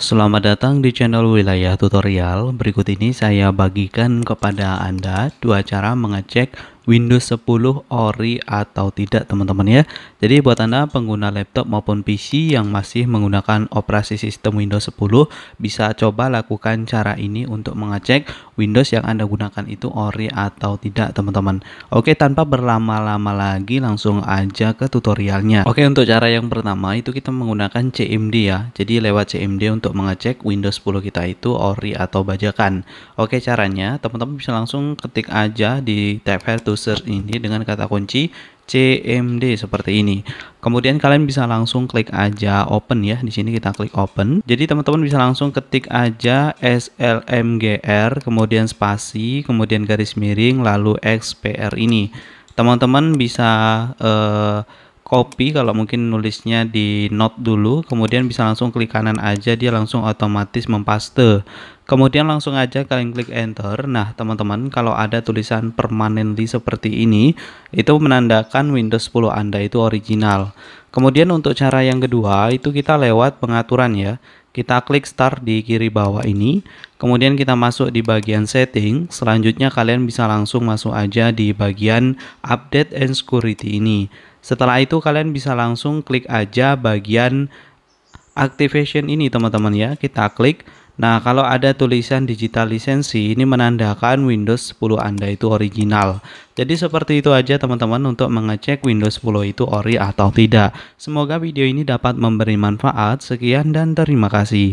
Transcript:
Selamat datang di channel Wilayah Tutorial. Berikut ini saya bagikan kepada Anda dua cara mengecek Windows 10 ori atau tidak teman-teman ya. Jadi buat Anda pengguna laptop maupun PC yang masih menggunakan operasi sistem Windows 10 bisa coba lakukan cara ini untuk mengecek Windows yang Anda gunakan itu ori atau tidak teman-teman. Oke tanpa berlama-lama lagi langsung aja ke tutorialnya. Oke untuk cara yang pertama itu kita menggunakan CMD ya. Jadi lewat CMD untuk mengecek Windows 10 kita itu ori atau bajakan. Oke caranya teman-teman bisa langsung ketik aja di tab file to search ini dengan kata kunci CMD seperti ini. Kemudian kalian bisa langsung klik aja open ya. Di sini kita klik open. Jadi teman-teman bisa langsung ketik aja SLMGR, kemudian spasi, kemudian garis miring, lalu XPR ini. Teman-teman bisa uh, copy kalau mungkin nulisnya di note dulu kemudian bisa langsung klik kanan aja dia langsung otomatis mempaste kemudian langsung aja kalian klik enter nah teman-teman kalau ada tulisan permanently seperti ini itu menandakan Windows 10 Anda itu original kemudian untuk cara yang kedua itu kita lewat pengaturan ya kita klik start di kiri bawah ini, kemudian kita masuk di bagian setting. Selanjutnya kalian bisa langsung masuk aja di bagian update and security ini. Setelah itu kalian bisa langsung klik aja bagian activation ini teman-teman ya kita klik Nah kalau ada tulisan digital lisensi ini menandakan Windows 10 Anda itu original jadi seperti itu aja teman-teman untuk mengecek Windows 10 itu ori atau tidak semoga video ini dapat memberi manfaat sekian dan terima kasih